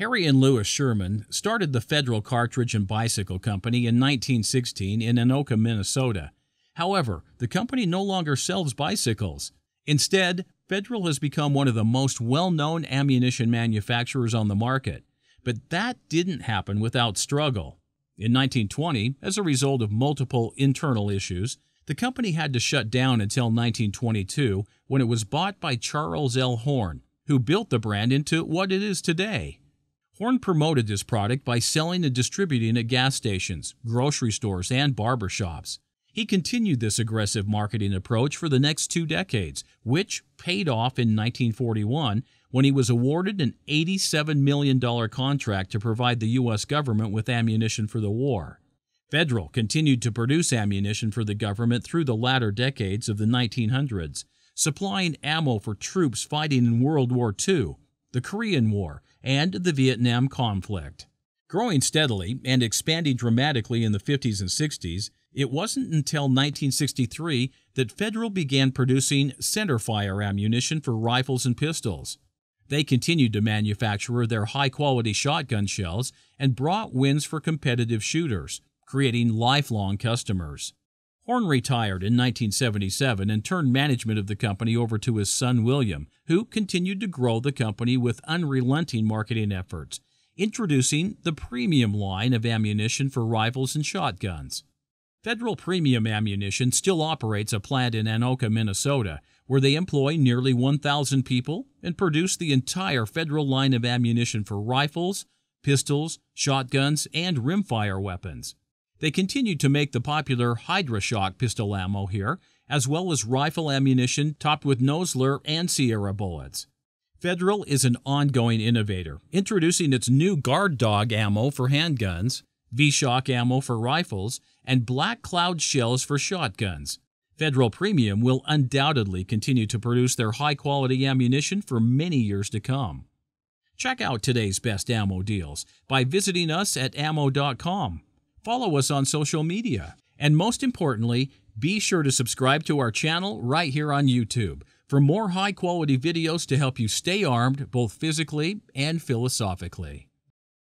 Harry and Lewis Sherman started the Federal Cartridge and Bicycle Company in 1916 in Anoka, Minnesota. However, the company no longer sells bicycles. Instead, Federal has become one of the most well known ammunition manufacturers on the market. But that didn't happen without struggle. In 1920, as a result of multiple internal issues, the company had to shut down until 1922 when it was bought by Charles L. Horn, who built the brand into what it is today. Horn promoted this product by selling and distributing at gas stations, grocery stores, and barber shops. He continued this aggressive marketing approach for the next two decades, which paid off in 1941 when he was awarded an $87 million contract to provide the U.S. government with ammunition for the war. Federal continued to produce ammunition for the government through the latter decades of the 1900s, supplying ammo for troops fighting in World War II the Korean War, and the Vietnam conflict. Growing steadily and expanding dramatically in the 50s and 60s, it wasn't until 1963 that Federal began producing centerfire ammunition for rifles and pistols. They continued to manufacture their high quality shotgun shells and brought wins for competitive shooters, creating lifelong customers. Horn retired in 1977 and turned management of the company over to his son William, who continued to grow the company with unrelenting marketing efforts, introducing the premium line of ammunition for rifles and shotguns. Federal Premium Ammunition still operates a plant in Anoka, Minnesota, where they employ nearly 1,000 people and produce the entire federal line of ammunition for rifles, pistols, shotguns, and rimfire weapons. They continued to make the popular Hydra Shock pistol ammo here, as well as rifle ammunition topped with Nosler and Sierra bullets. Federal is an ongoing innovator, introducing its new guard dog ammo for handguns, V-Shock ammo for rifles, and Black Cloud shells for shotguns. Federal Premium will undoubtedly continue to produce their high-quality ammunition for many years to come. Check out today's best ammo deals by visiting us at ammo.com follow us on social media, and most importantly, be sure to subscribe to our channel right here on YouTube for more high quality videos to help you stay armed both physically and philosophically.